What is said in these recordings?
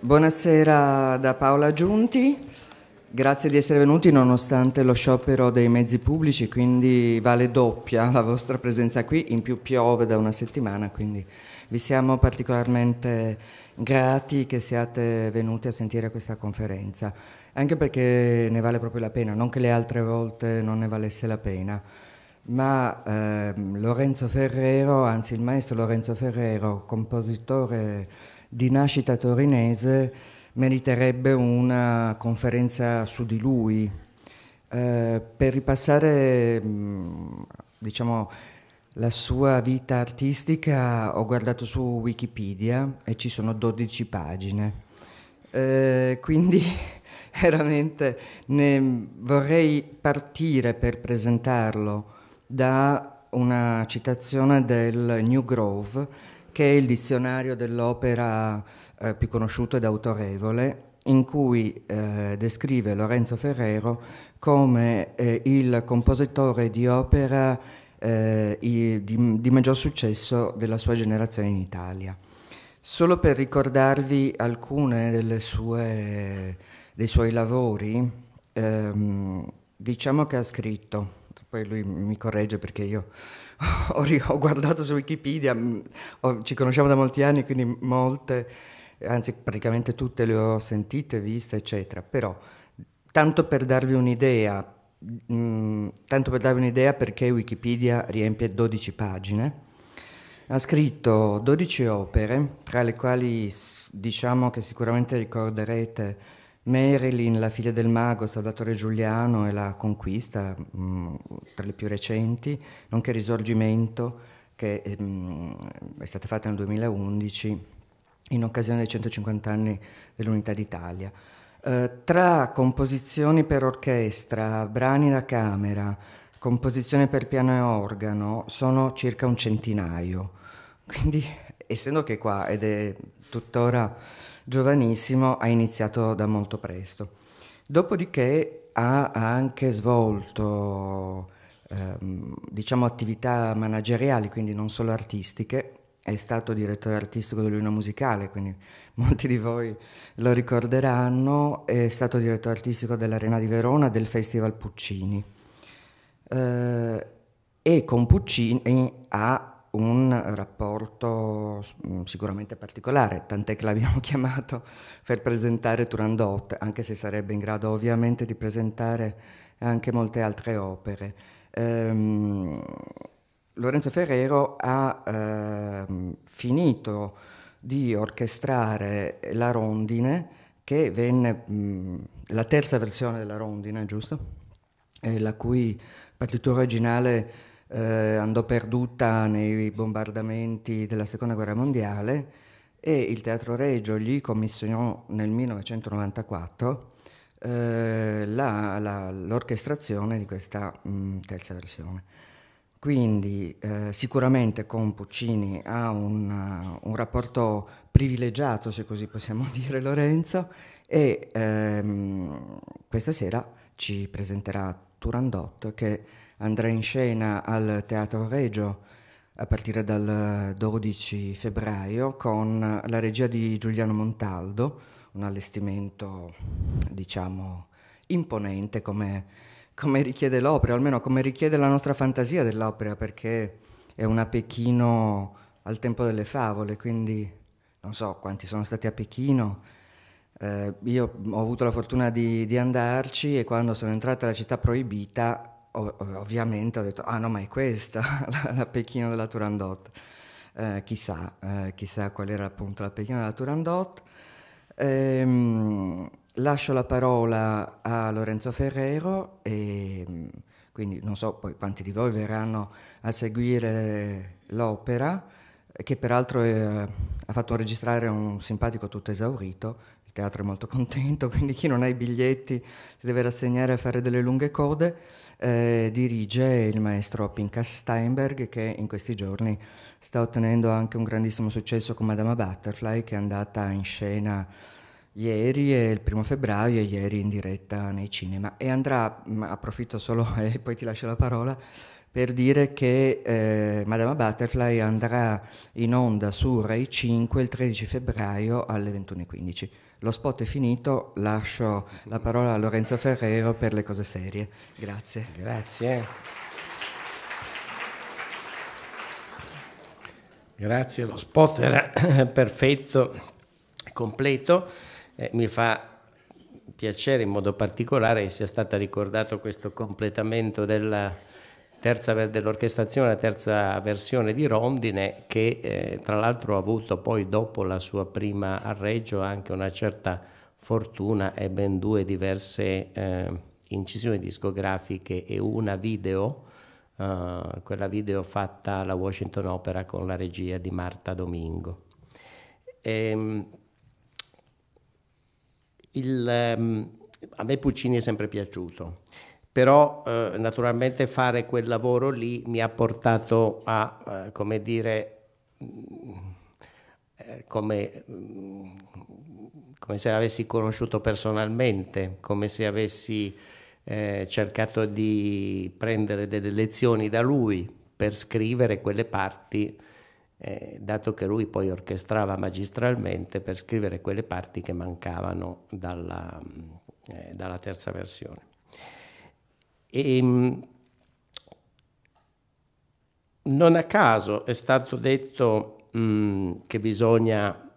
Buonasera da Paola Giunti, grazie di essere venuti nonostante lo sciopero dei mezzi pubblici, quindi vale doppia la vostra presenza qui, in più piove da una settimana, quindi vi siamo particolarmente grati che siate venuti a sentire questa conferenza, anche perché ne vale proprio la pena, non che le altre volte non ne valesse la pena, ma eh, Lorenzo Ferrero, anzi il maestro Lorenzo Ferrero, compositore di nascita torinese meriterebbe una conferenza su di lui. Eh, per ripassare mm, diciamo, la sua vita artistica ho guardato su Wikipedia e ci sono 12 pagine. Eh, quindi veramente vorrei partire per presentarlo da una citazione del New Grove che è il dizionario dell'opera eh, più conosciuto ed autorevole, in cui eh, descrive Lorenzo Ferrero come eh, il compositore di opera eh, di, di, maggior successo della sua generazione in Italia. Solo per ricordarvi alcune sue, dei suoi lavori, ehm, diciamo che ha scritto, poi lui mi corregge perché io ho, ho guardato su Wikipedia, mm, ho, ci conosciamo da molti anni, quindi molte, anzi praticamente tutte le ho sentite, viste, eccetera. Però, tanto per darvi un'idea, mh, mm, tanto per darvi un'idea perché Wikipedia riempie 12 pagine, ha scritto 12 opere, tra le quali diciamo che sicuramente ricorderete Marilyn, La figlia del mago, Salvatore Giuliano e La conquista, mh, mm, tra le più recenti, nonché Risorgimento, che mh, mm, è stata fatta nel 2011 in occasione dei 150 anni dell'Unità d'Italia. Eh, tra composizioni per orchestra, brani da camera, composizione per piano e organo, sono circa un centinaio. Quindi, essendo che qua, ed è tuttora giovanissimo, ha iniziato da molto presto. Dopodiché ha anche svolto ehm, diciamo, attività manageriali, quindi non solo artistiche, è stato direttore artistico dell'Uno Musicale, quindi molti di voi lo ricorderanno, è stato direttore artistico dell'Arena di Verona, del Festival Puccini. Eh, e con Puccini ha un rapporto mm, sicuramente particolare, tant'è che l'abbiamo chiamato per presentare Turandot, anche se sarebbe in grado ovviamente di presentare anche molte altre opere. Ehm, Lorenzo Ferrero ha ehm, finito di orchestrare la rondine, che venne mh, mm, la terza versione della rondine, giusto? Eh, la cui partitura originale eh, andò perduta nei bombardamenti della Seconda Guerra Mondiale e il Teatro Regio gli commissionò nel 1994 eh, la, la, l'orchestrazione di questa mh, mm, terza versione. Quindi eh, sicuramente con Puccini ha un, un, rapporto privilegiato, se così possiamo dire, Lorenzo, e ehm, questa sera ci presenterà Turandot che andrà in scena al Teatro Regio a partire dal 12 febbraio con la regia di Giuliano Montaldo, un allestimento diciamo imponente come, come richiede l'opera, almeno come richiede la nostra fantasia dell'opera perché è una Pechino al tempo delle favole, quindi non so quanti sono stati a Pechino. Eh, io ho avuto la fortuna di, di andarci e quando sono entrata alla città proibita ov- ovviamente ho detto, ah no, ma è questa la, la Pechino della Turandot. Eh, chissà, eh, chissà qual era appunto la Pechino della Turandot. Ehm, lascio la parola a Lorenzo Ferrero e quindi non so poi quanti di voi verranno a seguire l'opera, che peraltro è, eh, ha fatto registrare un simpatico tutto esaurito, il teatro è molto contento, quindi chi non ha i biglietti si deve rassegnare a fare delle lunghe code eh, dirige il maestro Pinkas Steinberg che in questi giorni sta ottenendo anche un grandissimo successo con Madama Butterfly che è andata in scena ieri è il primo febbraio e ieri in diretta nei cinema e andrà, approfitto solo e poi ti lascio la parola, per dire che eh, Madama Butterfly andrà in onda su Rai 5 il 13 febbraio alle 21.15. Lo spot è finito, lascio la parola a Lorenzo Ferrero per le cose serie. Grazie. Grazie. Grazie, lo spot era perfetto, completo. Eh, mi fa piacere in modo particolare che sia stato ricordato questo completamento della terza dell'orchestrazione, la terza versione di Rondine, che eh, tra l'altro ha avuto poi dopo la sua prima arreggio anche una certa fortuna e ben due diverse eh, incisioni discografiche e una video, eh, quella video fatta alla Washington Opera con la regia di Marta Domingo. E, ehm, il, ehm, a me Puccini è sempre piaciuto però eh, naturalmente fare quel lavoro lì mi ha portato a, eh, come dire, mm, eh, come, mm, come, se l'avessi conosciuto personalmente, come se avessi eh, cercato di prendere delle lezioni da lui per scrivere quelle parti eh, dato che lui poi orchestrava magistralmente per scrivere quelle parti che mancavano dalla, mm, eh, dalla terza versione. E, ehm, non a caso è stato detto mh, che bisogna,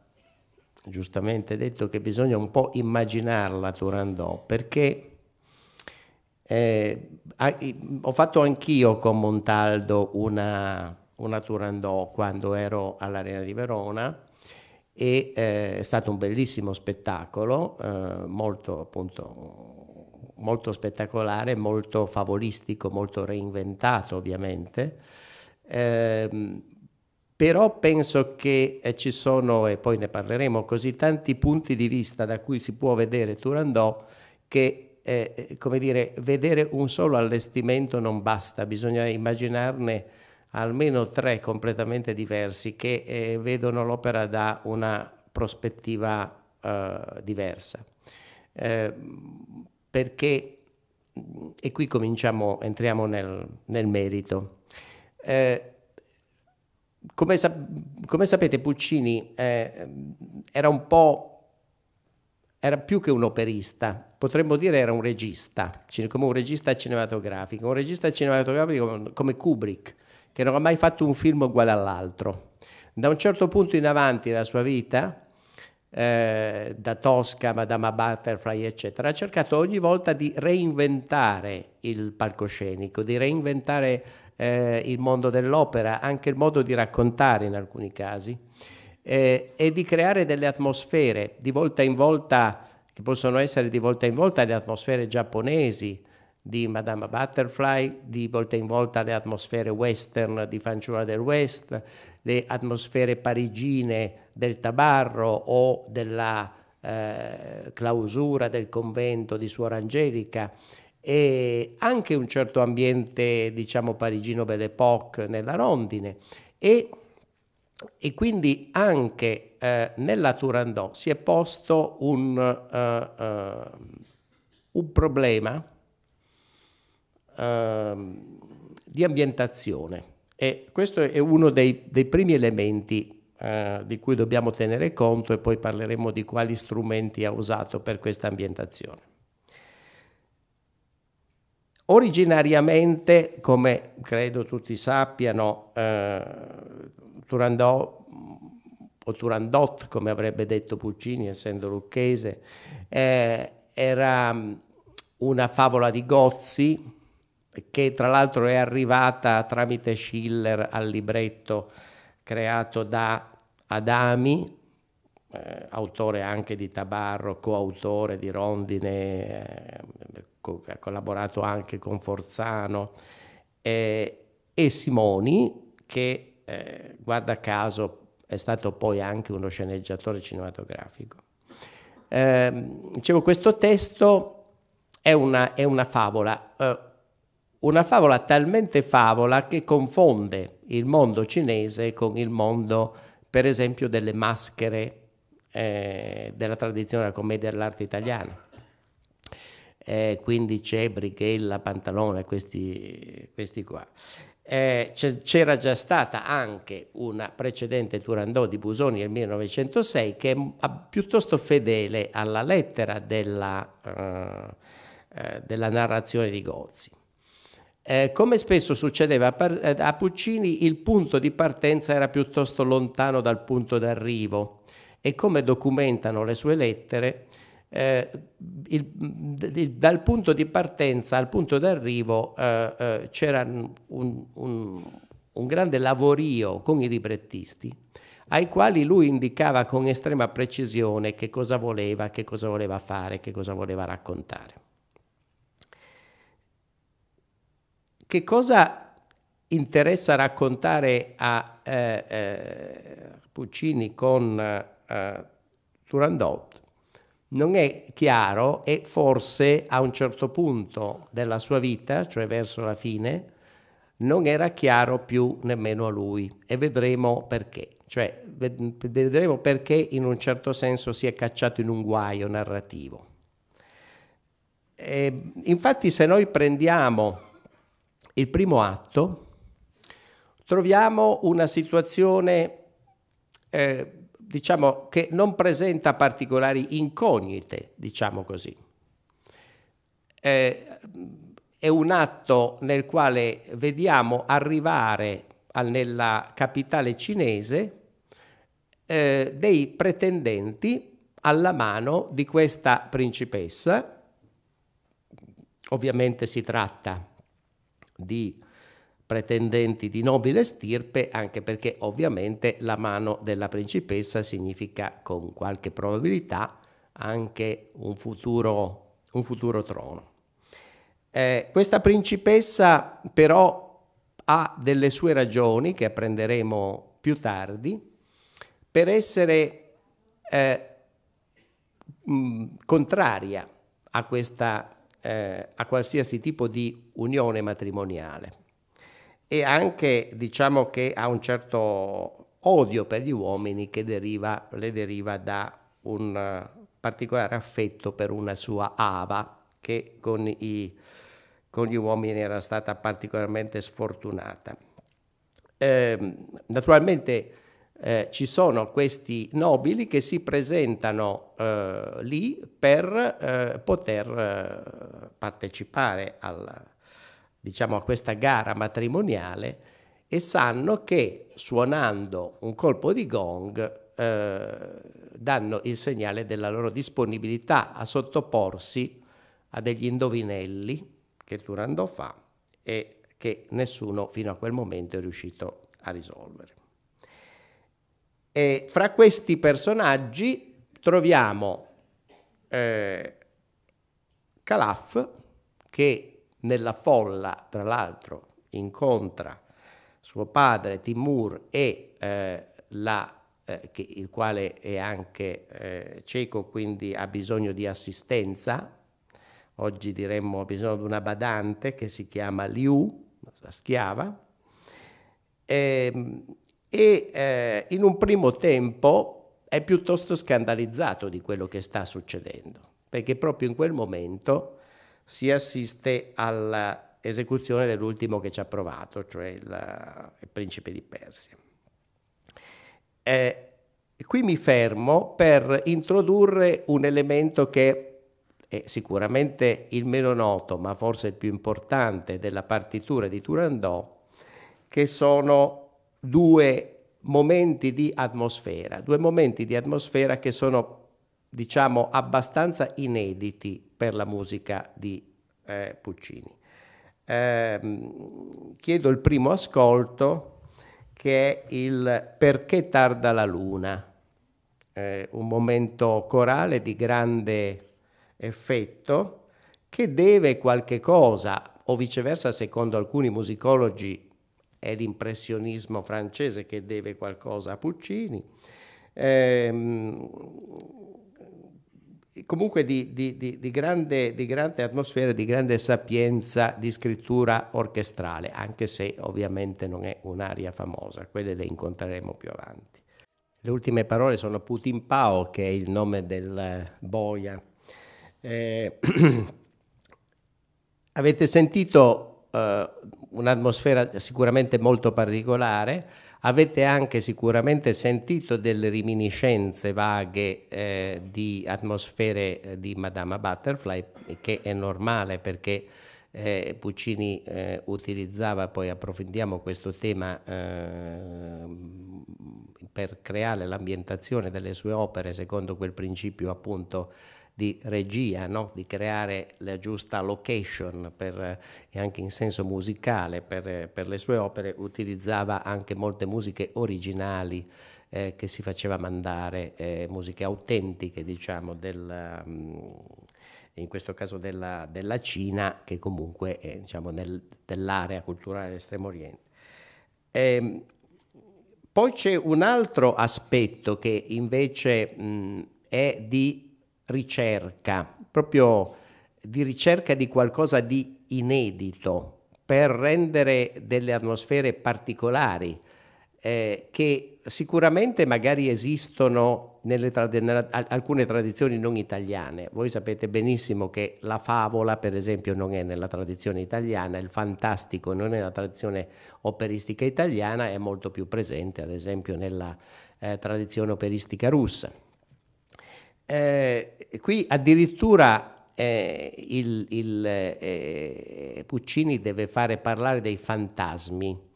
giustamente detto, che bisogna un po' immaginarla Turandot, perché eh, ho fatto anch'io con Montaldo una, una Turandot quando ero all'Arena di Verona e eh, è stato un bellissimo spettacolo, eh, molto appunto molto spettacolare, molto favolistico, molto reinventato ovviamente. Eh, però penso che eh, ci sono, e poi ne parleremo, così tanti punti di vista da cui si può vedere Turandot che, eh, eh, come dire, vedere un solo allestimento non basta, bisogna immaginarne almeno tre completamente diversi che eh, vedono l'opera da una prospettiva eh, diversa. Eh, perché, e qui cominciamo, entriamo nel, nel merito, eh, come, sa- come, sapete Puccini eh, era un po' era più che un operista, potremmo dire era un regista, come un regista cinematografico, un regista cinematografico come Kubrick, che non ha mai fatto un film uguale all'altro. Da un certo punto in avanti la sua vita, eh, da Tosca, Madama Butterfly, eccetera, ha cercato ogni volta di reinventare il palcoscenico, di reinventare eh, il mondo dell'opera, anche il modo di raccontare in alcuni casi, eh, e di creare delle atmosfere di volta in volta, che possono essere di volta in volta le atmosfere giapponesi di Madame Butterfly, di volta in volta le atmosfere western di Fanciulla del West, le atmosfere parigine del tabarro o della eh, clausura del convento di Suor Angelica e anche un certo ambiente, diciamo, parigino Belle Époque nella rondine e, e quindi anche eh, nella Turandot si è posto un, uh, uh, un problema uh, di ambientazione e questo è uno dei, dei primi elementi eh, di cui dobbiamo tenere conto e poi parleremo di quali strumenti ha usato per questa ambientazione. Originariamente, come credo tutti sappiano, eh, Turandot mm, o Turandot, come avrebbe detto Puccini, essendo lucchese, eh, era mm, una favola di Gozzi, che tra l'altro è arrivata tramite Schiller al libretto creato da Adami, eh, autore anche di Tabarro, coautore di Rondine, eh, co- ha collaborato anche con Forzano, eh, e Simoni, che eh, guarda caso è stato poi anche uno sceneggiatore cinematografico. Ehm, dicevo, questo testo è una, è una favola eh, una favola talmente favola che confonde il mondo cinese con il mondo, per esempio, delle maschere eh, della tradizione della commedia dell'arte italiana. Eh, quindi c'è Brighella, Pantalone, questi, questi qua. Eh, c'era già stata anche una precedente Turandot di Busoni nel 1906 che è piuttosto fedele alla lettera della, eh, eh della narrazione di Gozzi. Eh, come spesso succedeva a, eh, a Puccini, il punto di partenza era piuttosto lontano dal punto d'arrivo e come documentano le sue lettere, eh, il, il, dal punto di partenza al punto d'arrivo eh, eh c'era un, un, un grande lavorio con i librettisti ai quali lui indicava con estrema precisione che cosa voleva, che cosa voleva fare, che cosa voleva raccontare. Che cosa interessa raccontare a eh, eh, Puccini con eh, Turandot? Non è chiaro e forse a un certo punto della sua vita, cioè verso la fine, non era chiaro più nemmeno a lui e vedremo perché. Cioè, vedremo perché in un certo senso si è cacciato in un guaio narrativo. E ehm, infatti se noi prendiamo il primo atto, troviamo una situazione, eh, diciamo, che non presenta particolari incognite, diciamo così. Eh, è un atto nel quale vediamo arrivare al, nella capitale cinese eh, dei pretendenti alla mano di questa principessa. Ovviamente si tratta di pretendenti di nobile stirpe, anche perché ovviamente la mano della principessa significa con qualche probabilità anche un futuro, un futuro trono. Eh, questa principessa però ha delle sue ragioni che apprenderemo più tardi per essere eh, mh, contraria a questa eh, a qualsiasi tipo di unione matrimoniale e anche diciamo che ha un certo odio per gli uomini che deriva, le deriva da un eh, particolare affetto per una sua ava che con, i, con gli uomini era stata particolarmente sfortunata. Eh, naturalmente eh, ci sono questi nobili che si presentano eh, lì per eh, poter eh, partecipare al, diciamo, a questa gara matrimoniale e sanno che suonando un colpo di gong eh, danno il segnale della loro disponibilità a sottoporsi a degli indovinelli che Turandot fa e che nessuno fino a quel momento è riuscito a risolvere. E fra questi personaggi troviamo eh, Calaf che nella folla, tra l'altro, incontra suo padre Timur e eh, la eh, che, il quale è anche eh, cieco, quindi ha bisogno di assistenza. Oggi diremmo ha bisogno di una badante che si chiama Liu, la schiava. E, ehm, e eh, in un primo tempo è piuttosto scandalizzato di quello che sta succedendo, perché proprio in quel momento si assiste all'esecuzione dell'ultimo che ci ha provato, cioè la, il principe di Persia. Eh, qui mi fermo per introdurre un elemento che è sicuramente il meno noto, ma forse il più importante della partitura di Turandot, che sono due momenti di atmosfera, due momenti di atmosfera che sono diciamo abbastanza inediti per la musica di eh, Puccini. Eh, chiedo il primo ascolto che è il Perché tarda la luna, eh, un momento corale di grande effetto che deve qualche cosa, o viceversa secondo alcuni musicologi è l'impressionismo francese che deve qualcosa a Puccini. Ehm, comunque di, di, di, di, grande, di grande atmosfera, di grande sapienza di scrittura orchestrale, anche se ovviamente non è un'aria famosa, quelle le incontreremo più avanti. Le ultime parole sono Putin Pao, che è il nome del eh, boia. Eh, avete sentito eh, un'atmosfera sicuramente molto particolare, avete anche sicuramente sentito delle reminiscenze vaghe eh, di atmosfere eh, di Madama Butterfly, che è normale perché eh, Puccini eh, utilizzava, poi approfondiamo questo tema ehm, per creare l'ambientazione delle sue opere secondo quel principio appunto di regia, no? di creare la giusta location per, e anche in senso musicale per, per, le sue opere, utilizzava anche molte musiche originali eh, che si faceva mandare, eh, musiche autentiche diciamo del... Mm, in questo caso della, della, Cina, che comunque è diciamo, nel, dell'area culturale dell'Estremo Oriente. Ehm, poi c'è un altro aspetto che invece mh, mm, è di ricerca, proprio di ricerca di qualcosa di inedito per rendere delle atmosfere particolari eh, che sicuramente magari esistono nelle trad- nella, alcune tradizioni non italiane. Voi sapete benissimo che la favola, per esempio, non è nella tradizione italiana, il fantastico non è nella tradizione operistica italiana, è molto più presente, ad esempio, nella eh, tradizione operistica russa. Eh, qui addirittura eh, il, il, eh, Puccini deve fare parlare dei fantasmi.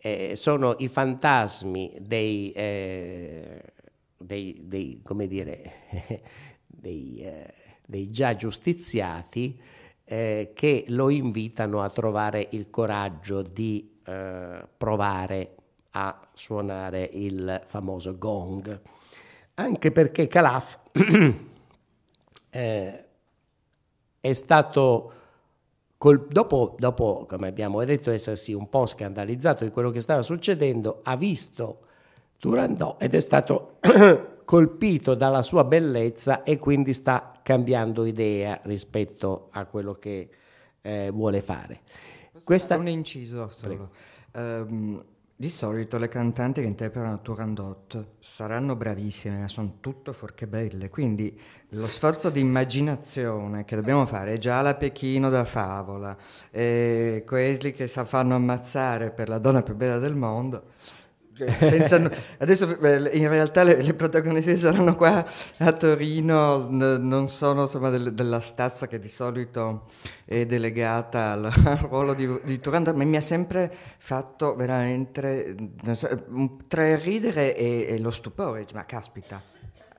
Eh, sono i fantasmi dei, eh, dei, dei come dire, dei, dei già giustiziati che lo invitano a trovare il coraggio di provare a suonare il famoso gong anche perché Calaf eh, è stato, col, dopo, dopo, come abbiamo detto, essersi un po' scandalizzato di quello che stava succedendo, ha visto Turandot ed è stato colpito dalla sua bellezza e quindi sta cambiando idea rispetto a quello che eh, vuole fare. Questa... Un inciso solo. Um, di solito le cantanti che interpretano Turandot saranno bravissime, ma sono tutto fuorché belle, quindi lo sforzo di immaginazione che dobbiamo fare è già la Pechino da favola, e quelli che si fanno ammazzare per la donna più bella del mondo, senza, adesso in realtà le, le, protagoniste saranno qua a Torino, n- non sono insomma, del, della stazza che di solito è delegata al, al ruolo di, di Turanda, ma mi ha sempre fatto veramente so, tra il ridere e, e lo stupore, ma caspita.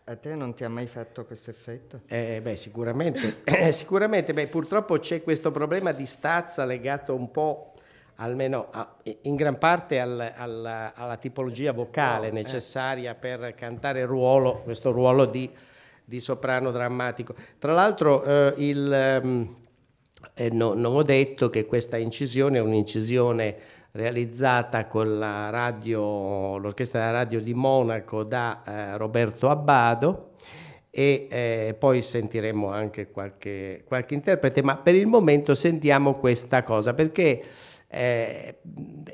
A te non ti ha mai fatto questo effetto? Eh, beh, sicuramente, sicuramente beh, purtroppo c'è questo problema di stazza legato un po' almeno a, in gran parte al, al, alla tipologia vocale eh. necessaria per cantare ruolo, questo ruolo di, di soprano drammatico. Tra l'altro eh, il, ehm, eh, no, non ho detto che questa incisione è un'incisione realizzata con la radio, l'orchestra della radio di Monaco da eh, Roberto Abbado e eh, poi sentiremo anche qualche, qualche, interprete, ma per il momento sentiamo questa cosa perché eh,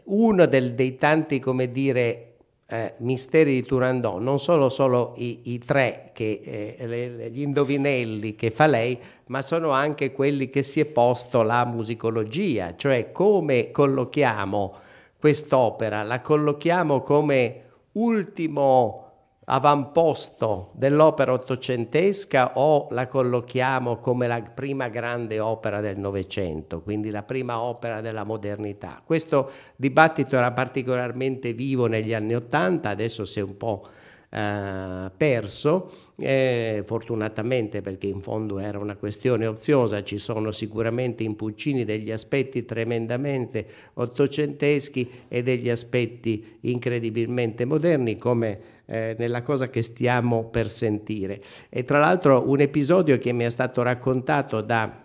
uno del, dei tanti, come dire, eh, misteri di Turandot, non solo, solo i, i, tre, che, eh, le, gli indovinelli che fa lei, ma sono anche quelli che si è posto la musicologia, cioè come collochiamo quest'opera, la collochiamo come ultimo avamposto dell'opera ottocentesca o la collochiamo come la prima grande opera del Novecento, quindi la prima opera della modernità. Questo dibattito era particolarmente vivo negli anni Ottanta, adesso si è un po' Eh, perso, eh, fortunatamente perché in fondo era una questione oziosa, ci sono sicuramente in Puccini degli aspetti tremendamente ottocenteschi e degli aspetti incredibilmente moderni come eh, nella cosa che stiamo per sentire. E tra l'altro un episodio che mi è stato raccontato da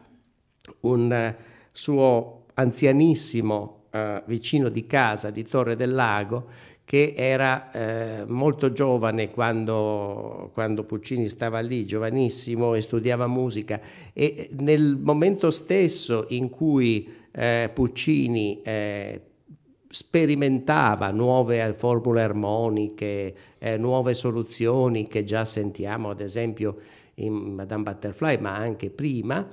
un suo anzianissimo eh, vicino di casa di Torre del Lago che era eh, molto giovane quando, quando, Puccini stava lì, giovanissimo, e studiava musica. E eh, nel momento stesso in cui eh, Puccini eh, sperimentava nuove eh, formule armoniche, eh, nuove soluzioni che già sentiamo ad esempio in Madame Butterfly, ma anche prima,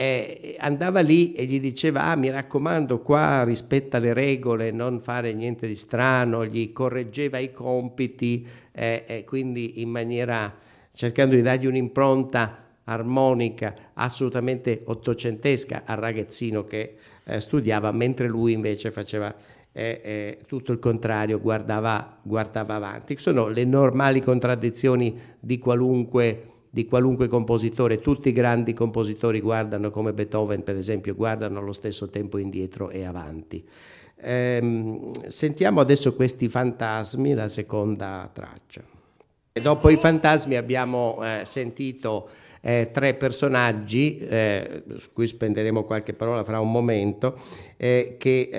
eh, andava lì e gli diceva, ah mi raccomando qua rispetta le regole, non fare niente di strano, gli correggeva i compiti, eh, quindi in maniera, cercando di dargli un'impronta armonica, assolutamente ottocentesca al ragazzino che eh, studiava, mentre lui invece faceva eh, eh, tutto il contrario, guardava, guardava avanti. Sono le normali contraddizioni di qualunque di qualunque compositore, tutti i grandi compositori guardano come Beethoven per esempio, guardano allo stesso tempo indietro e avanti. Ehm, sentiamo adesso questi fantasmi, la seconda traccia. E dopo i fantasmi abbiamo eh, sentito eh, tre personaggi, eh, su cui spenderemo qualche parola fra un momento, eh, che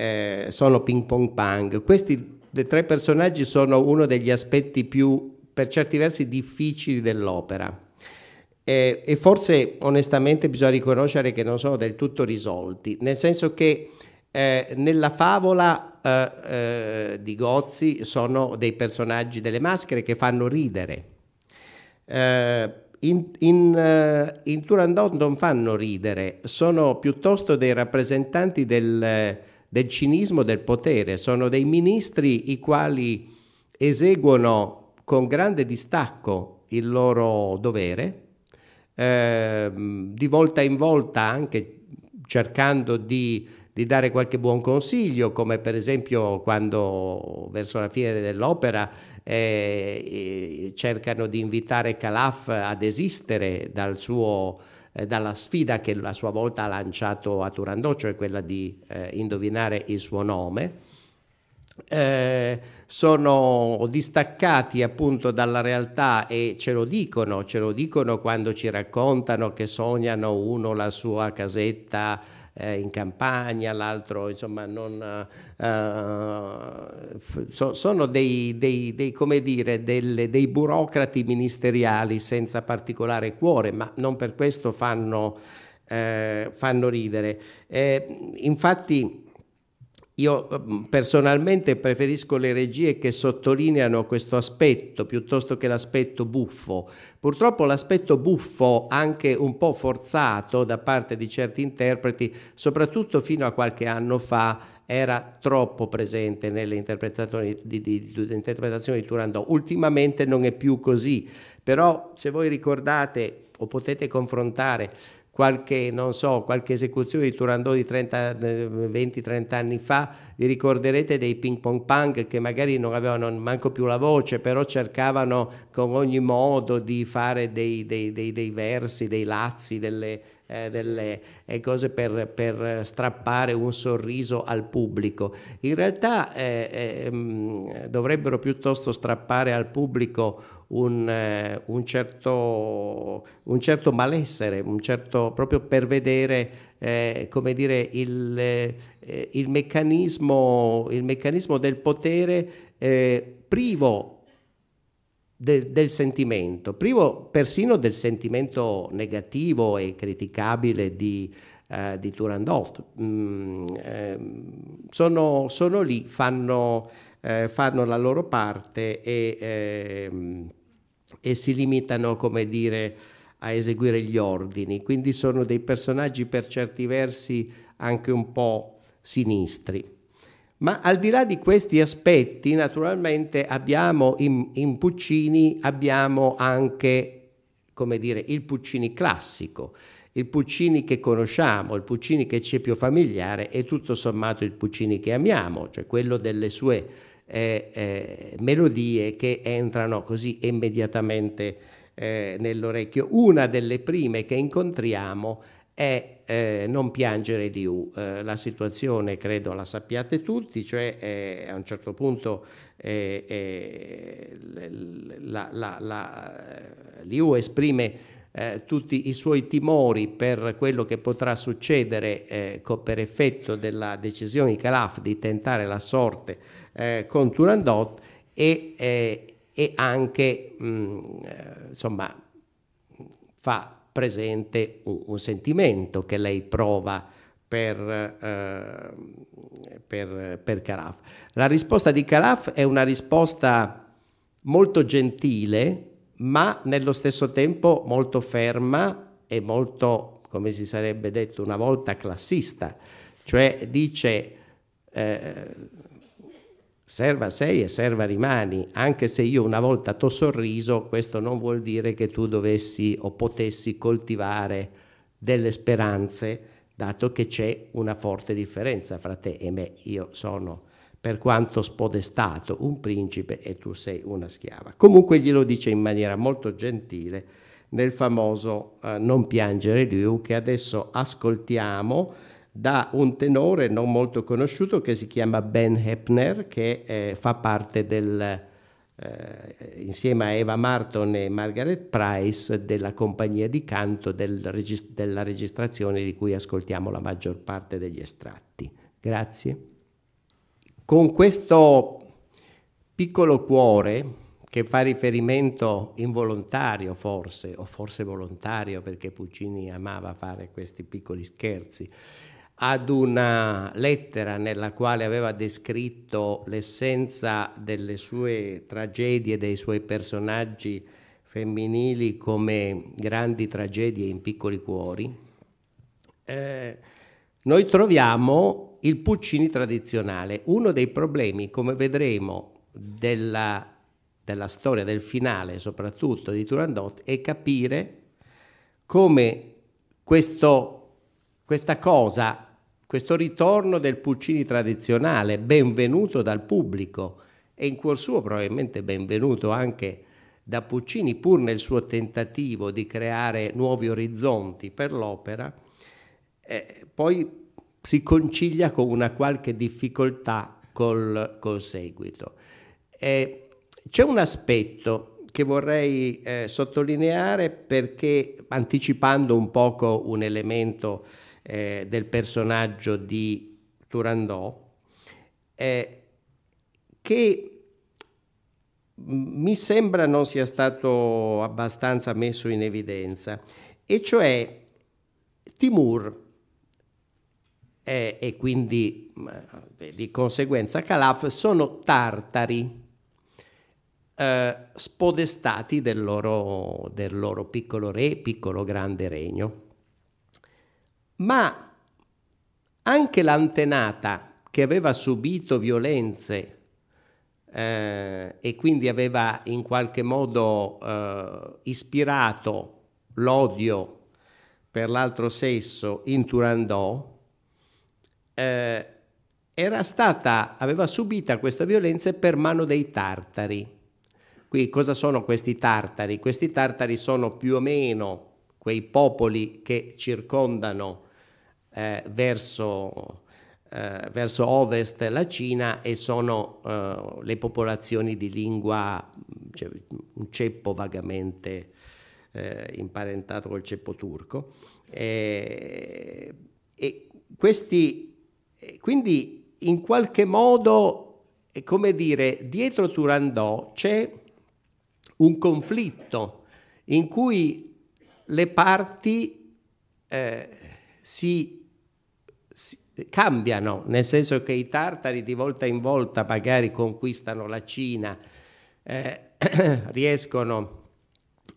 eh, sono Ping Pong Pang. Questi tre personaggi sono uno degli aspetti più, per certi versi, difficili dell'opera eh, e forse onestamente bisogna riconoscere che non sono del tutto risolti, nel senso che eh, nella favola eh, eh di Gozzi sono dei personaggi delle maschere che fanno ridere. Eh, in, in, eh, in Turandot non fanno ridere, sono piuttosto dei rappresentanti del, del cinismo del potere, sono dei ministri i quali eseguono con grande distacco il loro dovere Ehm, di volta in volta anche cercando di, di, dare qualche buon consiglio, come per esempio quando verso la fine dell'opera eh, eh cercano di invitare Calaf a desistere dal suo eh, dalla sfida che a sua volta ha lanciato a Turandot, cioè quella di eh, indovinare il suo nome eh, sono distaccati appunto dalla realtà e ce lo dicono, ce lo dicono quando ci raccontano che sognano uno la sua casetta eh, in campagna, l'altro insomma non... Eh, so, sono dei, dei, dei, come dire, delle, dei burocrati ministeriali senza particolare cuore, ma non per questo fanno, eh, fanno ridere. Eh, infatti io mm, personalmente preferisco le regie che sottolineano questo aspetto piuttosto che l'aspetto buffo. Purtroppo l'aspetto buffo, anche un po' forzato da parte di certi interpreti, soprattutto fino a qualche anno fa, era troppo presente nelle interpretazioni di, di, di, interpretazioni di Turandot. Ultimamente non è più così, però se voi ricordate o potete confrontare qualche, so, qualche esecuzione di Turandot di 20-30 eh, anni fa, vi ricorderete dei ping pong punk che magari non avevano manco più la voce, però cercavano con ogni modo di fare dei, dei, dei, dei versi, dei lazzi, delle, eh, delle eh, cose per, per, strappare un sorriso al pubblico. In realtà mh, eh, eh, mm, dovrebbero piuttosto strappare al pubblico un, eh, un, certo, un certo malessere, un certo, proprio per vedere eh, come dire, il, eh, il, meccanismo, il, meccanismo, del potere eh, privo de, del sentimento, privo persino del sentimento negativo e criticabile di, eh, di Turandot. Mm, eh, sono, sono, lì, fanno, eh, fanno, la loro parte e, ehm, e si limitano, come dire, a eseguire gli ordini, quindi sono dei personaggi per certi versi anche un po' sinistri. Ma al di là di questi aspetti, naturalmente abbiamo in, in Puccini abbiamo anche, come dire, il Puccini classico, il Puccini che conosciamo, il Puccini che ci è più familiare e tutto sommato il Puccini che amiamo, cioè quello delle sue eh, eh, melodie che entrano così immediatamente eh, nell'orecchio. Una delle prime che incontriamo è è eh, non piangere Liu. Eh, la situazione credo la sappiate tutti, cioè eh, a un certo punto eh, eh, la, la, eh, Liu esprime tutti i suoi timori per quello che potrà succedere co- per effetto della decisione di Calaf di tentare la sorte con Turandot e, e anche mh, mm, insomma fa presente un, un sentimento che lei prova per, eh, per, per Calaf. La risposta di Calaf è una risposta molto gentile, ma nello stesso tempo molto ferma e molto, come si sarebbe detto una volta, classista. Cioè dice, eh, Serva sei e serva rimani, anche se io una volta t'ho sorriso, questo non vuol dire che tu dovessi o potessi coltivare delle speranze, dato che c'è una forte differenza fra te e me. Io sono, per quanto spodestato, un principe e tu sei una schiava. Comunque glielo dice in maniera molto gentile nel famoso eh, Non piangere Liu che adesso ascoltiamo da un tenore non molto conosciuto che si chiama Ben Hepner, che eh, fa parte del, eh, insieme a Eva Marton e Margaret Price, della compagnia di canto del della registrazione di cui ascoltiamo la maggior parte degli estratti. Grazie. Con questo piccolo cuore che fa riferimento involontario forse, o forse volontario perché Puccini amava fare questi piccoli scherzi, ad una lettera nella quale aveva descritto l'essenza delle sue tragedie, dei suoi personaggi femminili come grandi tragedie in piccoli cuori, eh, noi troviamo il Puccini tradizionale. Uno dei problemi, come vedremo, della, della storia, del finale soprattutto di Turandot, è capire come questo, questa cosa questo ritorno del Puccini tradizionale, benvenuto dal pubblico e in cuor suo probabilmente benvenuto anche da Puccini, pur nel suo tentativo di creare nuovi orizzonti per l'opera, eh, poi si concilia con una qualche difficoltà col, col seguito. Eh, c'è un aspetto che vorrei eh, sottolineare perché anticipando un poco un elemento eh, del personaggio di Turandot, eh, che mi sembra non sia stato abbastanza messo in evidenza, e cioè Timur eh, e quindi eh, di conseguenza Calaf sono tartari eh, spodestati del loro, del loro piccolo re, piccolo grande regno ma anche l'antenata che aveva subito violenze eh, e quindi aveva in qualche modo eh, ispirato l'odio per l'altro sesso in Turandot, eh, era stata, aveva subito questa violenza per mano dei tartari. Qui cosa sono questi tartari? Questi tartari sono più o meno quei popoli che circondano eh, verso, eh, verso, ovest la Cina e sono eh, le popolazioni di lingua, cioè, un ceppo vagamente eh, imparentato col ceppo turco. e questi, quindi in qualche modo, è come dire, dietro Turandò c'è un conflitto in cui le parti eh, si cambiano, nel senso che i tartari di volta in volta magari conquistano la Cina, eh, riescono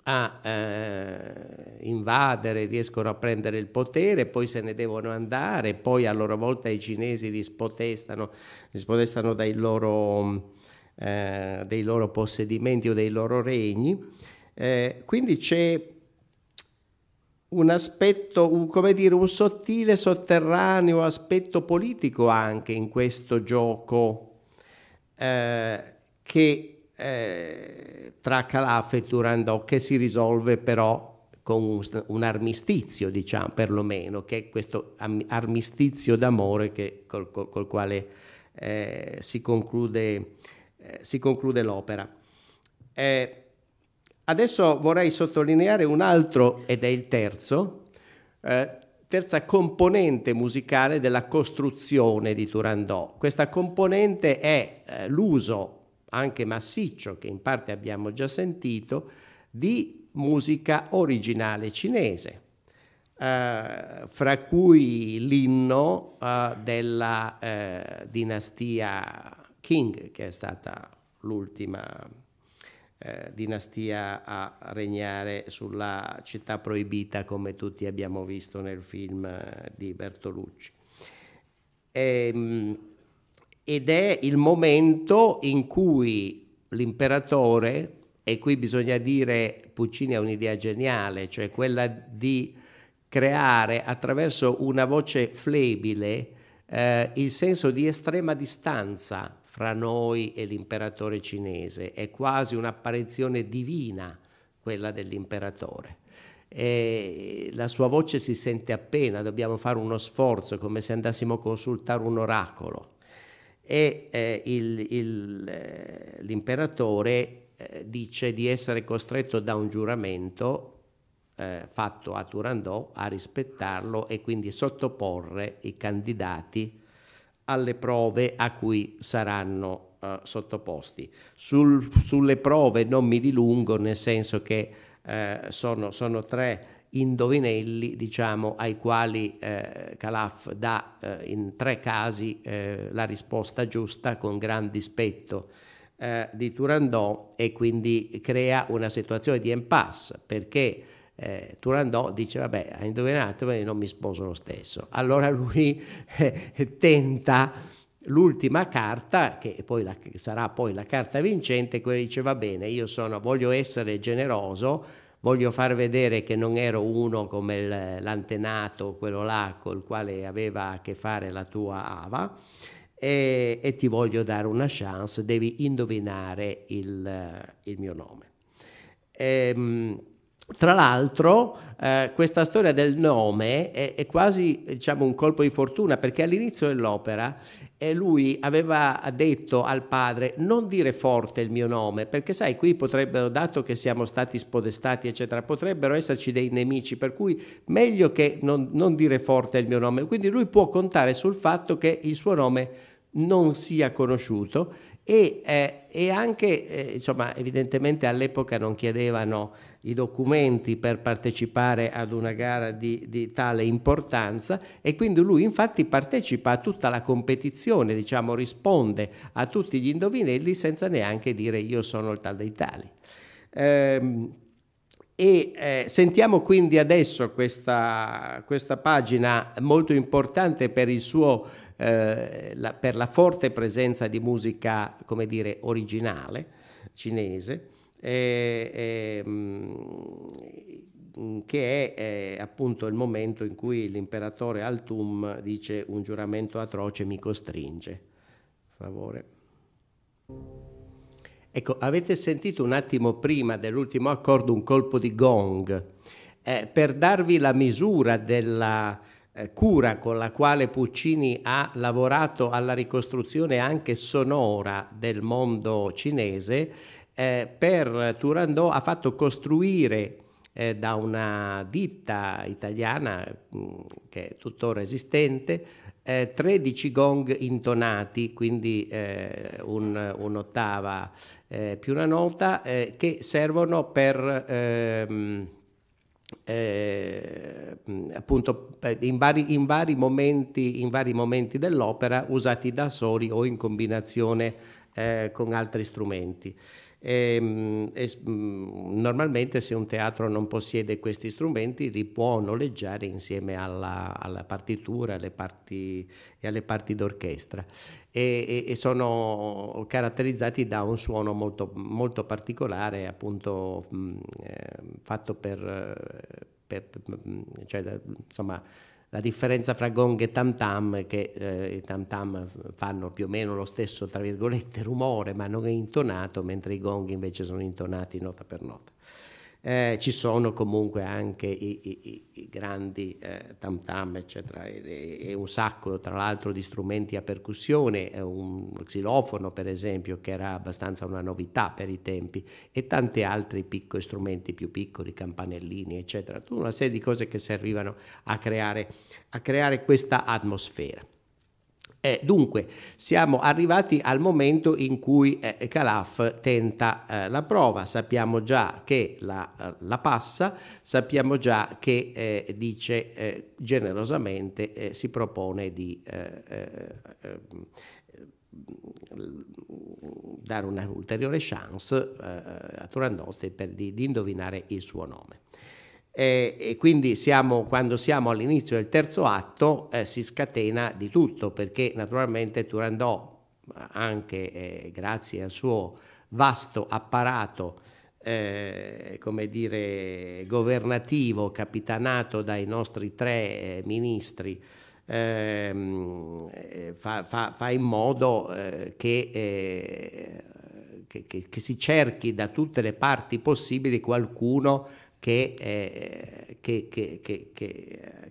a eh, invadere, riescono a prendere il potere, poi se ne devono andare, poi a loro volta i cinesi li rispotestano dai loro, eh, dei loro possedimenti o dei loro regni. Eh, quindi c'è un aspetto, un, come dire, un sottile sotterraneo aspetto politico anche in questo gioco eh, che eh, tra Calaf e Turandot che si risolve però con un, un armistizio, diciamo, perlomeno, che è questo armistizio d'amore che, col, col, col, quale eh, si, conclude, eh, si, conclude, l'opera. Eh, Adesso vorrei sottolineare un altro, ed è il terzo, eh, terza componente musicale della costruzione di Turandot. Questa componente è eh, l'uso anche massiccio, che in parte abbiamo già sentito, di musica originale cinese, eh, fra cui l'inno eh, della eh, dinastia Qing, che è stata l'ultima eh, dinastia a regnare sulla città proibita come tutti abbiamo visto nel film eh, di Bertolucci. E, ehm, ed è il momento in cui l'imperatore, e qui bisogna dire Puccini ha un'idea geniale, cioè quella di creare attraverso una voce flebile eh, il senso di estrema distanza fra noi e l'imperatore cinese, è quasi un'apparizione divina quella dell'imperatore. E la sua voce si sente appena, dobbiamo fare uno sforzo, come se andassimo a consultare un oracolo. E eh, il, il, eh, l'imperatore eh, dice di essere costretto da un giuramento eh, fatto a Turandot a rispettarlo e quindi sottoporre i candidati alle prove a cui saranno eh, sottoposti. Sul, sulle prove non mi dilungo, nel senso che eh, sono, sono, tre indovinelli diciamo, ai quali eh, Calaf dà eh, in tre casi eh, la risposta giusta con gran dispetto eh, di Turandot e quindi crea una situazione di impasse perché eh, Turandot dice vabbè hai indovinato perché non mi sposo lo stesso allora lui eh, tenta l'ultima carta che poi la, sarà poi la carta vincente quella dice va bene io sono, voglio essere generoso voglio far vedere che non ero uno come l'antenato quello là col quale aveva a che fare la tua Ava e, e ti voglio dare una chance devi indovinare il, il mio nome ehm tra l'altro, eh, questa storia del nome è, è quasi diciamo, un colpo di fortuna perché all'inizio dell'opera eh, lui aveva detto al padre non dire forte il mio nome perché sai qui potrebbero, dato che siamo stati spodestati eccetera, potrebbero esserci dei nemici per cui meglio che non, non dire forte il mio nome. Quindi lui può contare sul fatto che il suo nome non sia conosciuto e, eh, e anche, eh, insomma, evidentemente all'epoca non chiedevano i documenti per partecipare ad una gara di, di, tale importanza e quindi lui infatti partecipa a tutta la competizione, diciamo, risponde a tutti gli indovinelli senza neanche dire io sono il tal dei tali. Ehm, e eh, sentiamo quindi adesso questa, questa, pagina molto importante per il suo eh, la, per la forte presenza di musica, come dire, originale cinese, eh, ehm, che è eh, appunto il momento in cui l'imperatore Altum dice un giuramento atroce mi costringe. Favore. Ecco, avete sentito un attimo prima dell'ultimo accordo un colpo di gong eh, per darvi la misura della, eh, cura con la quale Puccini ha lavorato alla ricostruzione anche sonora del mondo cinese, eh, per Turandot ha fatto costruire eh, da una ditta italiana mh, mm, che è tuttora esistente eh, 13 gong intonati, quindi eh, un, un'ottava eh, più una nota, che servono per... Ehm, eh, appunto in vari, in, vari momenti, in vari, momenti, dell'opera usati da soli o in combinazione eh, con altri strumenti. E, ehm, e, mm, normalmente se un teatro non possiede questi strumenti li può noleggiare insieme alla, alla partitura alle parti, e alle parti d'orchestra e, e, sono caratterizzati da un suono molto, molto particolare appunto mh, mm, eh, fatto per, eh, per, per mm, cioè, insomma la differenza fra gong e tam tam è che eh, i tam tam fanno più o meno lo stesso, tra virgolette, rumore, ma non è intonato, mentre i gong invece sono intonati nota per nota eh, ci sono comunque anche i, i, i grandi eh, tam tam, eccetera, e, e, un sacco tra l'altro di strumenti a percussione, eh, un xilofono per esempio, che era abbastanza una novità per i tempi, e tanti altri piccoli strumenti più piccoli, campanellini, eccetera, tutta una serie di cose che servivano a creare, a creare questa atmosfera. Eh, dunque, siamo arrivati al momento in cui eh, Calaf tenta eh, la prova, sappiamo già che la, eh, la passa, sappiamo già che eh, dice eh, generosamente si propone di ehm, dare un'ulteriore chance a Turandotte per di, di indovinare il suo nome eh, e quindi siamo, quando siamo all'inizio del terzo atto eh, si scatena di tutto perché naturalmente Turandò, anche eh, grazie al suo vasto apparato eh, come dire governativo capitanato dai nostri tre eh, ministri ehm, eh, fa, fa, fa, in modo che che, che, che, si cerchi da tutte le parti possibili qualcuno che, eh, che, che,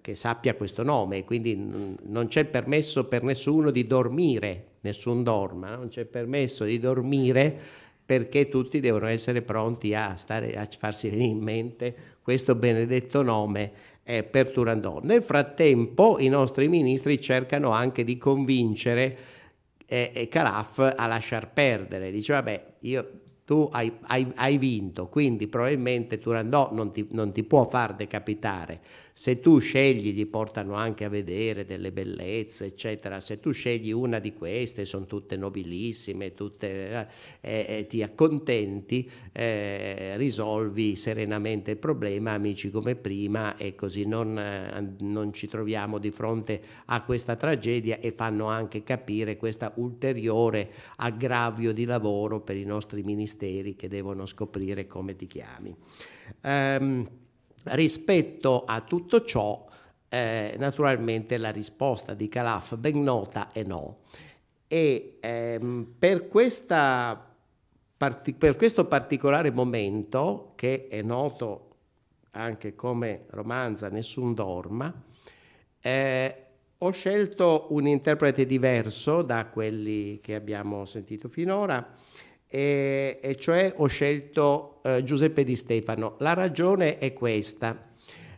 che, sappia questo nome, quindi non c'è permesso per nessuno di dormire, nessun dorma, non c'è permesso di dormire perché tutti devono essere pronti a, stare, a farsi venire in mente questo benedetto nome eh, per Turandot. Nel frattempo i nostri ministri cercano anche di convincere eh, eh Calaf a lasciar perdere, dice vabbè io tu hai, hai, hai vinto, quindi probabilmente Turandot non ti, non ti può far decapitare se tu scegli, li portano anche a vedere delle bellezze, eccetera. Se tu scegli una di queste, sono tutte nobilissime, tutte, eh, eh, eh ti accontenti, eh, risolvi serenamente il problema, amici come prima, e così non, eh, non ci troviamo di fronte a questa tragedia e fanno anche capire questo ulteriore aggravio di lavoro per i nostri ministeri che devono scoprire come ti chiami. Um, Rispetto a tutto ciò, eh, naturalmente la risposta di Calaf ben nota è no. E ehm, per, questa, parti, per questo particolare momento, che è noto anche come romanza Nessun dorma, eh, ho scelto un interprete diverso da quelli che abbiamo sentito finora e, e cioè ho scelto eh, Giuseppe Di Stefano. La ragione è questa.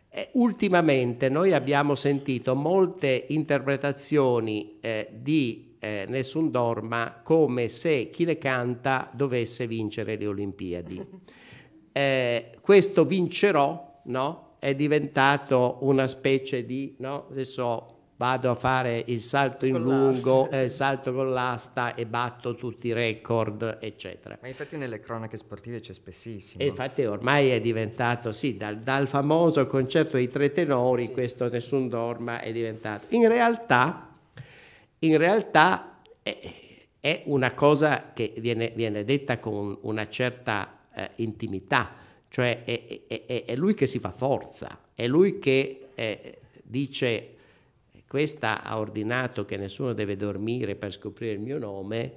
Eh, ultimamente noi abbiamo sentito molte interpretazioni eh, di eh, Nessun Dorma come se chi le canta dovesse vincere le Olimpiadi. Eh, questo vincerò, no? È diventato una specie di, no? Adesso vado a fare il salto in lungo, il eh, salto con l'asta e batto tutti i record, eccetera. Ma infatti nelle cronache sportive c'è spessissimo. E infatti ormai è diventato, sì, dal, dal famoso concerto dei tre tenori, sì. questo nessun dorma è diventato. In realtà, in realtà è, è una cosa che viene, viene, detta con una certa eh, intimità, cioè è, è, è, lui che si fa forza, è lui che eh, dice questa ha ordinato che nessuno deve dormire per scoprire il mio nome,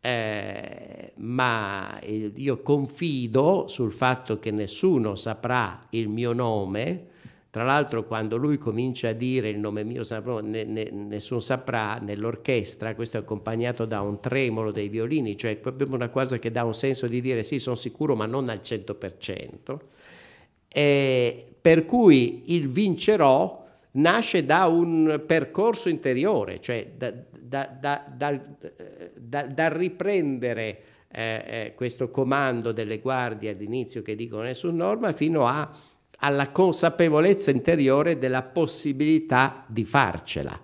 eh, ma io confido sul fatto che nessuno saprà il mio nome. Tra l'altro quando lui comincia a dire il nome mio nessuno saprà nell'orchestra, questo è accompagnato da un tremolo dei violini, cioè proprio una cosa che dà un senso di dire sì sono sicuro ma non al 100%. Eh, per cui il vincerò nasce da un percorso interiore, cioè da, da, da, da riprendere eh, eh, questo comando delle guardie all'inizio che dicono nessun norma fino a, alla consapevolezza interiore della possibilità di farcela.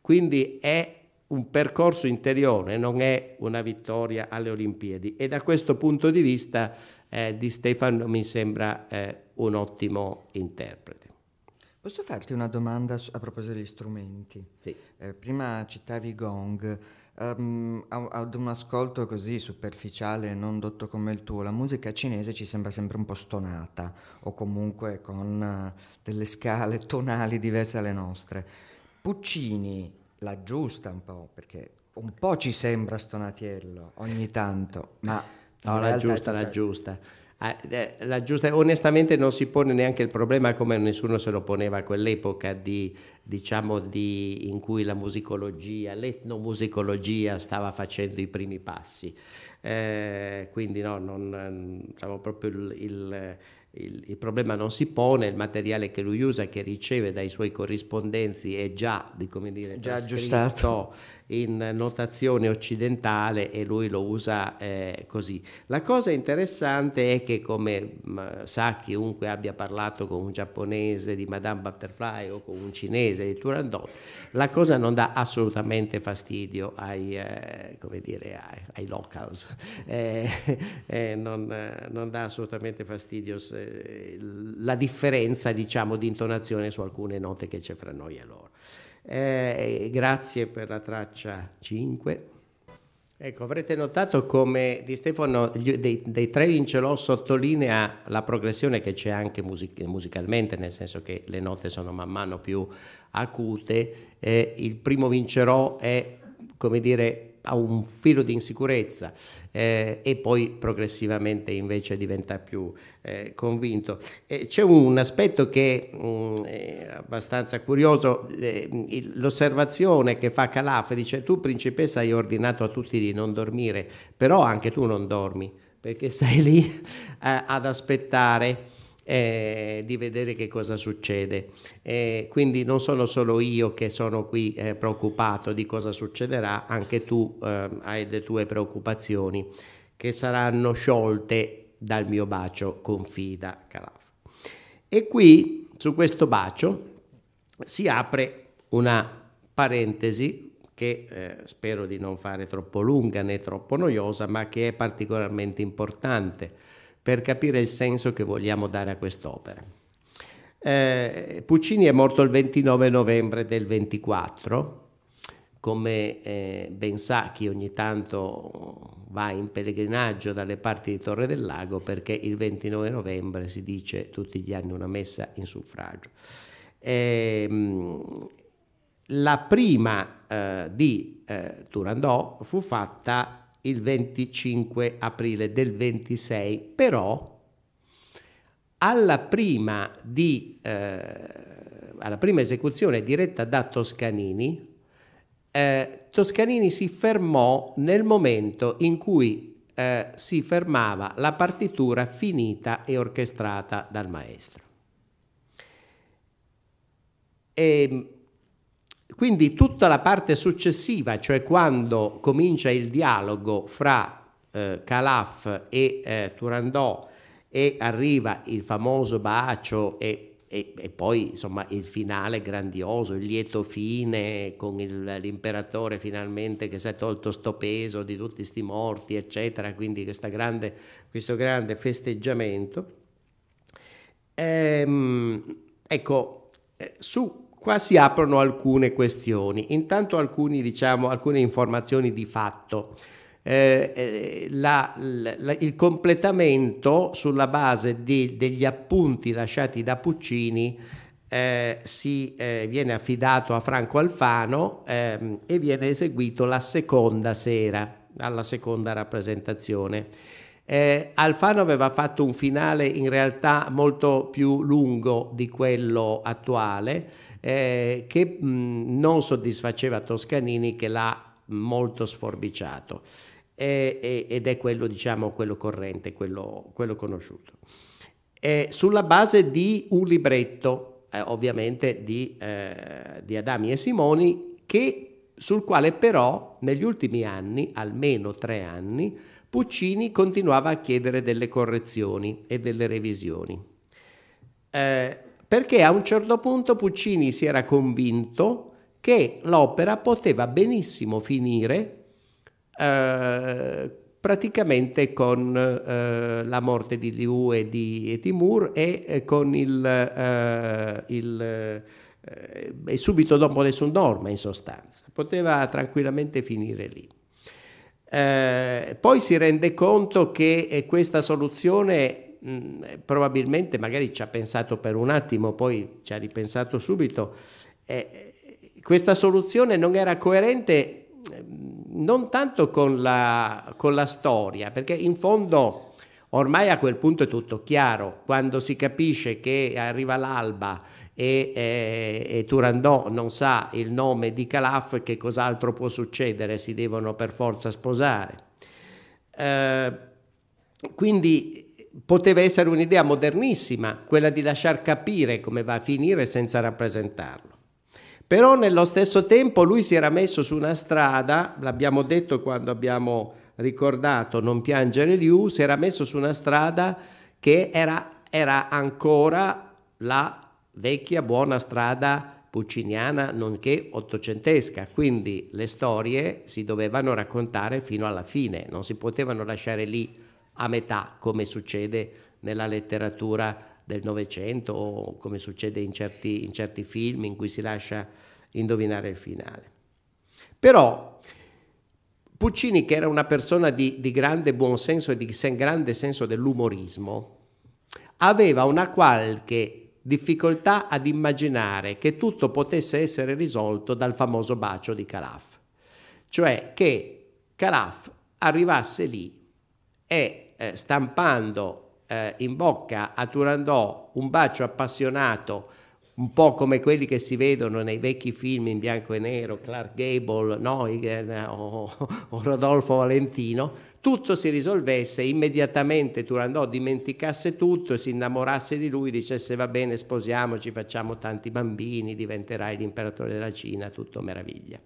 Quindi è un percorso interiore, non è una vittoria alle Olimpiadi. E da questo punto di vista eh, Di Stefano mi sembra eh, un ottimo interprete. Posso farti una domanda a proposito degli strumenti? Sì. Eh, prima citavi gong. Um, ad un ascolto così superficiale, non dotto come il tuo, la musica cinese ci sembra sempre un po' stonata o comunque con uh, delle scale tonali diverse dalle nostre. Puccini la giusta un po', perché un po' ci sembra stonatiello ogni tanto, ma... No, la giusta, la giusta. Ah, eh, giusta, onestamente non si pone neanche il problema come nessuno se lo poneva a quell'epoca di, diciamo di, in cui la musicologia, l'etnomusicologia stava facendo i primi passi. Eh, quindi no, non, diciamo proprio il, il, il, il, problema non si pone, il materiale che lui usa, che riceve dai suoi corrispondenti è già, di come dire, già aggiustato in notazione occidentale e lui lo usa eh, così. La cosa interessante è che come mh, mm, sa chiunque abbia parlato con un giapponese di Madame Butterfly o con un cinese di Turandot, la cosa non dà assolutamente fastidio ai, eh, dire, ai, ai locals, eh, eh non, eh, non, dà assolutamente fastidio se, la differenza diciamo, di intonazione su alcune note che c'è fra noi e loro. Eh, grazie per la traccia 5. Ecco, avrete notato come Di Stefano gli, dei, dei, tre Incelò sottolinea la progressione che c'è anche music- musicalmente, nel senso che le note sono man mano più acute. Eh, il primo Vincerò è, come dire, ha un filo di insicurezza eh, e poi progressivamente invece diventa più eh, convinto. Eh, c'è un aspetto che mh, mm, è abbastanza curioso, eh, l'osservazione che fa Calaf, dice tu principessa hai ordinato a tutti di non dormire, però anche tu non dormi perché stai lì eh, ad aspettare eh, di vedere che cosa succede. Eh, quindi non sono solo io che sono qui eh, preoccupato di cosa succederà, anche tu ehm, hai le tue preoccupazioni che saranno sciolte dal mio bacio, confida Calaf. E qui su questo bacio si apre una parentesi che eh, spero di non fare troppo lunga né troppo noiosa, ma che è particolarmente importante per capire il senso che vogliamo dare a quest'opera. Eh, Puccini è morto il 29 novembre del 24, come eh, ben sa chi ogni tanto va in pellegrinaggio dalle parti di Torre del Lago perché il 29 novembre si dice tutti gli anni una messa in suffragio. Eh, la prima eh, di eh, Turandot fu fatta il 25 aprile del 26, però alla prima, di, eh, alla prima esecuzione diretta da Toscanini, eh, Toscanini si fermò nel momento in cui eh, si fermava la partitura finita e orchestrata dal maestro. E, ehm, quindi tutta la parte successiva, cioè quando comincia il dialogo fra eh, Calaf e eh, Turandot e arriva il famoso bacio e, e, e, poi insomma il finale grandioso, il lieto fine con il, l'imperatore finalmente che si è tolto sto peso di tutti sti morti eccetera, quindi grande, questo grande festeggiamento. Ehm, ecco, eh, su Qua si aprono alcune questioni, intanto alcuni, diciamo, alcune informazioni di fatto. Eh, eh la, la, il completamento sulla base di, degli appunti lasciati da Puccini eh, si, eh, viene affidato a Franco Alfano ehm, e viene eseguito la seconda sera, alla seconda rappresentazione. Eh, Alfano aveva fatto un finale in realtà molto più lungo di quello attuale eh, che mh, non soddisfaceva Toscanini che l'ha molto sforbiciato eh, ed è quello diciamo quello corrente, quello, quello conosciuto. Eh, sulla base di un libretto eh, ovviamente di, eh, di Adami e Simoni che, sul quale però negli ultimi anni, almeno tre anni, Puccini continuava a chiedere delle correzioni e delle revisioni. Eh, perché a un certo punto Puccini si era convinto che l'opera poteva benissimo finire eh, praticamente con eh, la morte di Liu e di e Timur e eh, con il, eh, il eh, e subito dopo nessun dorma in sostanza, poteva tranquillamente finire lì. Eh, poi si rende conto che eh, questa soluzione mh, probabilmente magari ci ha pensato per un attimo, poi ci ha ripensato subito. Eh, questa soluzione non era coerente eh, non tanto con la, con la storia, perché in fondo... Ormai a quel punto è tutto chiaro, quando si capisce che arriva l'alba, e, eh, e Turandot non sa il nome di Calaf, che cos'altro può succedere? Si devono per forza sposare. Eh, quindi poteva essere un'idea modernissima quella di lasciar capire come va a finire senza rappresentarlo. Però nello stesso tempo lui si era messo su una strada, l'abbiamo detto quando abbiamo ricordato Non piangere Liu, si era messo su una strada che era, era ancora la vecchia buona strada pucciniana nonché ottocentesca, quindi le storie si dovevano raccontare fino alla fine, non si potevano lasciare lì a metà come succede nella letteratura del Novecento o come succede in certi, in certi film in cui si lascia indovinare il finale. Però Puccini, che era una persona di, di grande buonsenso e di grande senso dell'umorismo, aveva una qualche difficoltà ad immaginare che tutto potesse essere risolto dal famoso bacio di Calaf. Cioè che Calaf arrivasse lì e eh, stampando eh, in bocca a Turandò un bacio appassionato, un po' come quelli che si vedono nei vecchi film in bianco e nero, Clark Gable, Neugen eh, o, o Rodolfo Valentino, tutto si risolvesse immediatamente Turandot dimenticasse tutto si innamorasse di lui dicesse va bene sposiamoci facciamo tanti bambini diventerai l'imperatore della Cina tutto meraviglia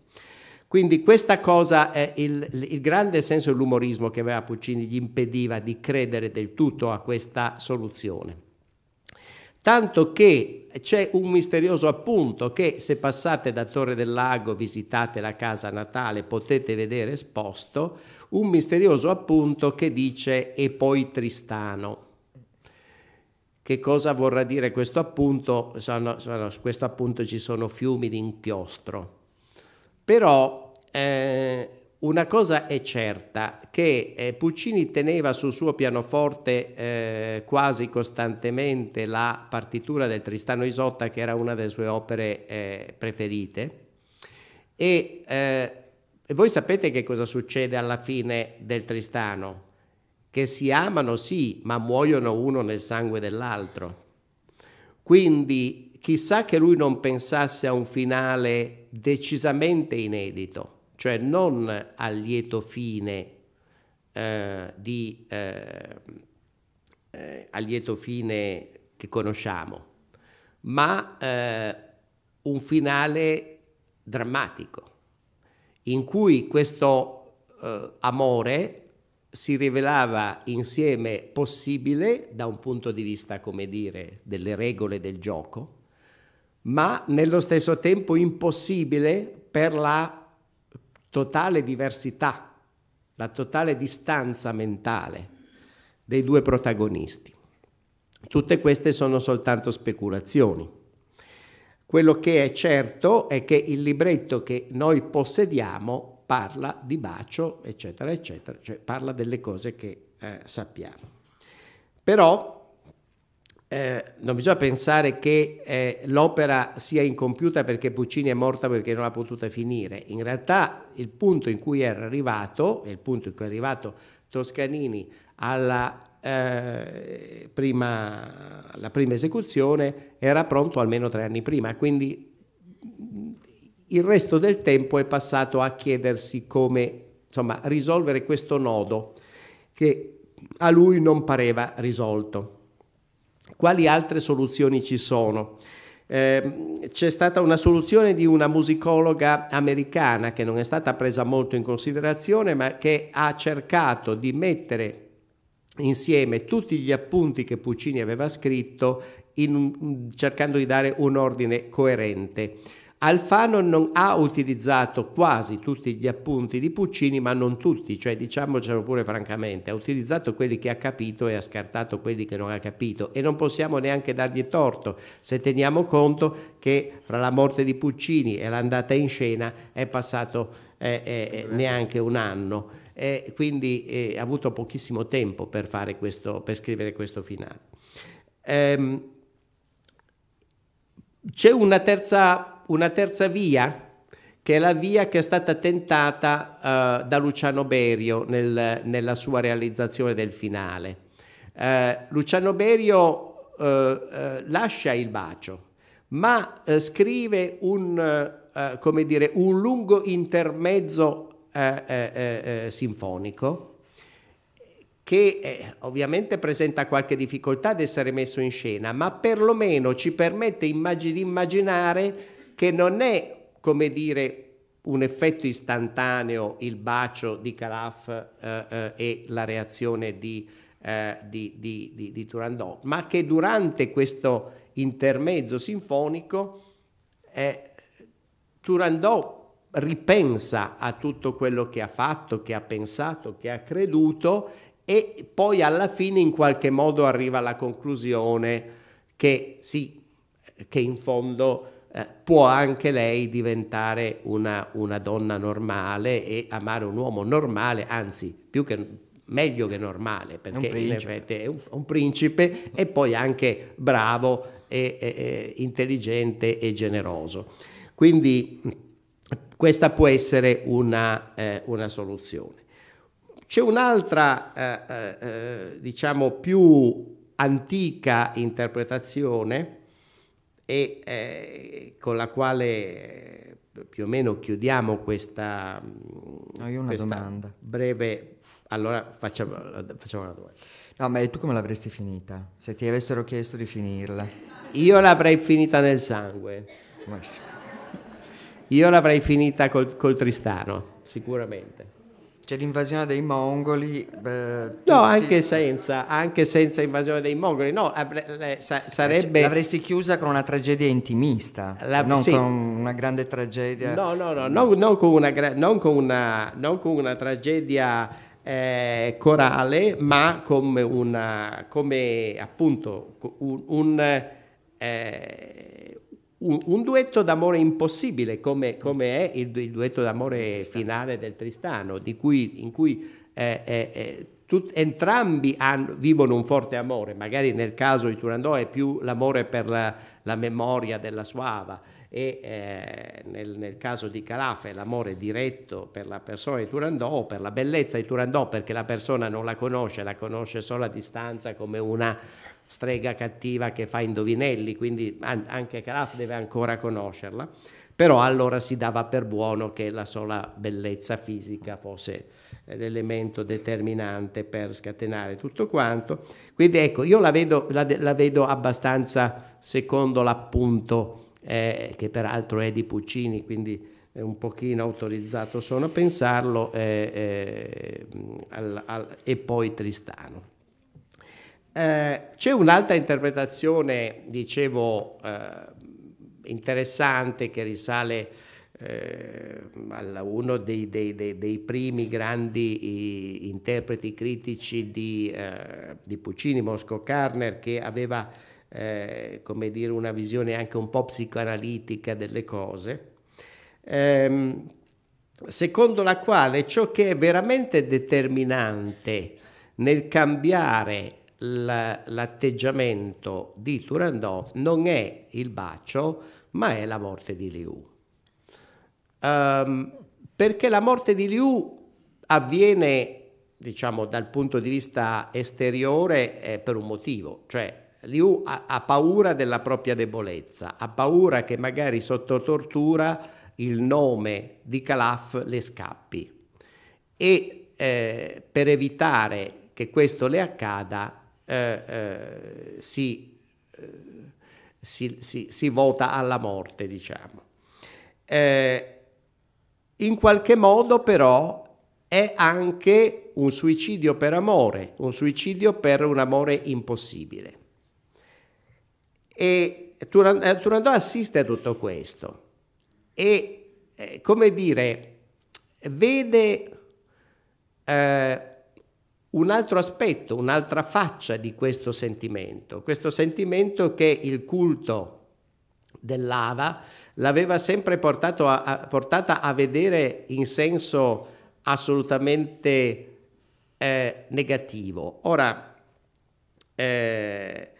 quindi questa cosa è il, il grande senso dell'umorismo che aveva Puccini gli impediva di credere del tutto a questa soluzione tanto che c'è un misterioso appunto che se passate da Torre del Lago, visitate la casa natale, potete vedere esposto, un misterioso appunto che dice e poi Tristano. Che cosa vorrà dire questo appunto? Sono, sono, su questo appunto ci sono fiumi di inchiostro. Però eh, una cosa è certa, che eh, Puccini teneva sul suo pianoforte eh, quasi costantemente la partitura del Tristano Isotta, che era una delle sue opere eh, preferite, e eh, voi sapete che cosa succede alla fine del Tristano, che si amano sì, ma muoiono uno nel sangue dell'altro. Quindi chissà che lui non pensasse a un finale decisamente inedito cioè non al lieto fine eh, di, eh, eh, al lieto fine che conosciamo, ma eh, un finale drammatico in cui questo eh, amore si rivelava insieme possibile da un punto di vista, come dire, delle regole del gioco, ma nello stesso tempo impossibile per la totale diversità, la totale distanza mentale dei due protagonisti. Tutte queste sono soltanto speculazioni. Quello che è certo è che il libretto che noi possediamo parla di bacio, eccetera, eccetera, cioè parla delle cose che eh, sappiamo. Però eh, non bisogna pensare che eh, l'opera sia incompiuta perché Puccini è morta perché non l'ha potuta finire. In realtà il punto in cui era arrivato, il punto in cui è arrivato Toscanini alla, eh, prima, alla prima esecuzione, era pronto almeno tre anni prima. Quindi il resto del tempo è passato a chiedersi come insomma, risolvere questo nodo che a lui non pareva risolto. Quali altre soluzioni ci sono? Eh, c'è stata una soluzione di una musicologa americana che non è stata presa molto in considerazione, ma che ha cercato di mettere insieme tutti gli appunti che Puccini aveva scritto in, cercando di dare un ordine coerente. Alfano non ha utilizzato quasi tutti gli appunti di Puccini, ma non tutti, cioè diciamocelo pure francamente, ha utilizzato quelli che ha capito e ha scartato quelli che non ha capito e non possiamo neanche dargli torto se teniamo conto che fra la morte di Puccini e l'andata in scena è passato eh, eh, neanche un anno, eh, quindi ha avuto pochissimo tempo per, questo, per scrivere questo finale. Ehm, c'è una terza una terza via che è la via che è stata tentata uh, da Luciano Berio nel, nella sua realizzazione del finale. Uh, Luciano Berio uh, lascia il bacio, ma scrive un, dire, un, lungo intermezzo sinfonico che eh, ovviamente presenta qualche difficoltà ad essere messo in scena, ma perlomeno ci permette immag- di immaginare che non è, come dire, un effetto istantaneo, il bacio di Calaf eh, eh, e la reazione di, eh, di, di, di, Turandot, ma che durante questo intermezzo sinfonico eh, Turandot ripensa a tutto quello che ha fatto, che ha pensato, che ha creduto e poi alla fine in qualche modo arriva alla conclusione che sì, che in fondo eh, può anche lei diventare una, una, donna normale e amare un uomo normale, anzi più che meglio che normale, perché in effetti è un, un principe e poi anche bravo, e, e, e, intelligente e generoso. Quindi questa può essere una, eh, una soluzione. C'è un'altra, eh, eh, eh diciamo, più antica interpretazione e eh, con la quale eh, più o meno chiudiamo questa, no, io ho una domanda. breve... Allora facciamo, facciamo una domanda. No, ma tu come l'avresti finita? Se ti avessero chiesto di finirla. Io l'avrei finita nel sangue. Io l'avrei finita col, col Tristano, sicuramente. C'è l'invasione dei mongoli. Beh, no, anche senza, anche senza invasione dei mongoli. No, eh, sarebbe... Cioè, l'avresti chiusa con una tragedia intimista, La, non sì. con una grande tragedia. No, no, no, non, non, con, una, non, con, una, non con una tragedia eh, corale, ma come, una, come appunto un... un eh, un, un duetto d'amore impossibile come, mm. come è il, il, duetto d'amore finale del Tristano, cui, in cui eh, eh, eh tut, entrambi hanno, vivono un forte amore, magari nel caso di Turandot è più l'amore per la, la memoria della Suava e eh, nel, nel, caso di Calaf è l'amore diretto per la persona di Turandot o per la bellezza di Turandot perché la persona non la conosce, la conosce solo a distanza come una strega cattiva che fa indovinelli, quindi anche Kraft deve ancora conoscerla, però allora si dava per buono che la sola bellezza fisica fosse eh, l'elemento determinante per scatenare tutto quanto. Quindi ecco, io la vedo, la, la vedo abbastanza secondo l'appunto eh, che peraltro è di Puccini, quindi un pochino autorizzato sono a pensarlo, eh, eh, al, al, e poi Tristano. Eh, c'è un'altra interpretazione, dicevo, eh, interessante che risale eh, a uno dei, dei, dei, dei, primi grandi interpreti critici di, eh, di Puccini, Mosco Carner, che aveva eh, come dire, una visione anche un po' psicoanalitica delle cose. Ehm, secondo la quale ciò che è veramente determinante nel cambiare l'atteggiamento di Turandot non è il bacio, ma è la morte di Liu. Um, perché la morte di Liu avviene, diciamo, dal punto di vista esteriore eh, per un motivo, cioè Liu ha, ha, paura della propria debolezza, ha paura che magari sotto tortura il nome di Calaf le scappi e eh, per evitare che questo le accada eh, eh, si, eh, si, si, si, vota alla morte, diciamo. Eh, in qualche modo però è anche un suicidio per amore, un suicidio per un amore impossibile. E Turandot assiste a tutto questo e, come dire, vede eh, un altro aspetto, un'altra faccia di questo sentimento, questo sentimento che il culto dell'Ava l'aveva sempre portato a, a, portata a vedere in senso assolutamente eh, negativo. Ora, eh,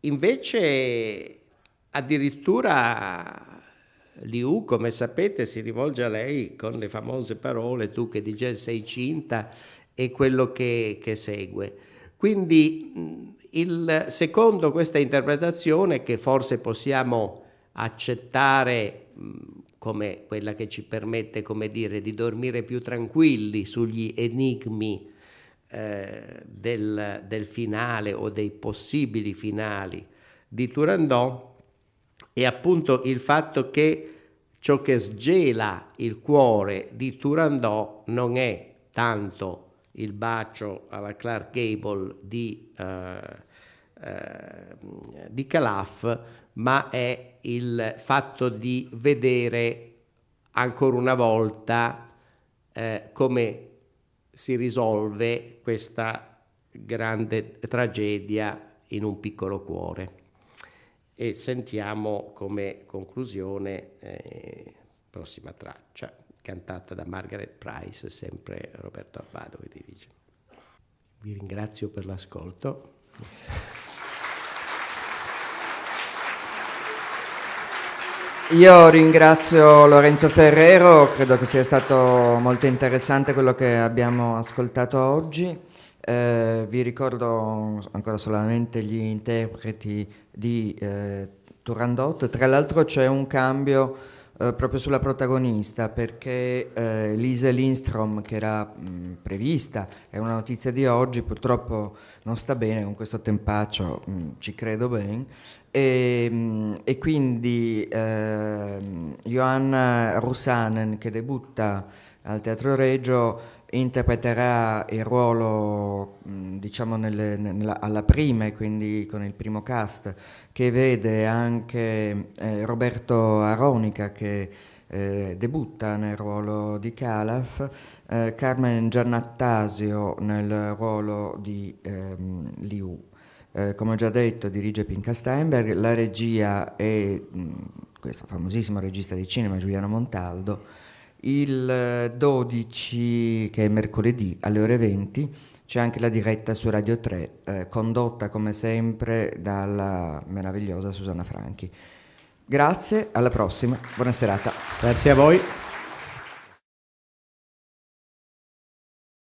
invece, addirittura Liu, come sapete, si rivolge a lei con le famose parole, tu che di Gel sei cinta e quello che, che segue. Quindi il, secondo questa interpretazione, che forse possiamo accettare come quella che ci permette come dire, di dormire più tranquilli sugli enigmi eh, del, del, finale o dei possibili finali di Turandot, è appunto il fatto che ciò che sgela il cuore di Turandot non è tanto il bacio alla Clark Gable di, uh, uh, di Calaf, ma è il fatto di vedere ancora una volta uh, come si risolve questa grande tragedia in un piccolo cuore. E sentiamo come conclusione eh, prossima traccia cantata da Margaret Price, sempre Roberto Abbado che dirige. Vi ringrazio per l'ascolto. Io ringrazio Lorenzo Ferrero, credo che sia stato molto interessante quello che abbiamo ascoltato oggi. Eh, vi ricordo ancora solamente gli interpreti di eh, Turandot, tra l'altro c'è un cambio eh, proprio sulla protagonista, perché eh, Lisa Lindstrom, che era mh, prevista, è una notizia di oggi, purtroppo non sta bene con questo tempaccio, mh, ci credo ben, e, e, quindi eh, Johanna Rusanen, che debutta al Teatro Regio, interpreterà il ruolo diciamo nelle, nella, alla prima e quindi con il primo cast che vede anche eh, Roberto Aronica che eh, debutta nel ruolo di Calaf, eh, Carmen Giannattasio nel ruolo di ehm, Liu. Eh, come ho già detto dirige Pinka Steinberg, la regia è mh, mm, questo famosissimo regista di cinema Giuliano Montaldo, il 12 eh, che è mercoledì alle ore 20 c'è anche la diretta su Radio 3, eh, condotta come sempre dalla meravigliosa Susanna Franchi. Grazie, alla prossima, buona serata. Grazie a voi.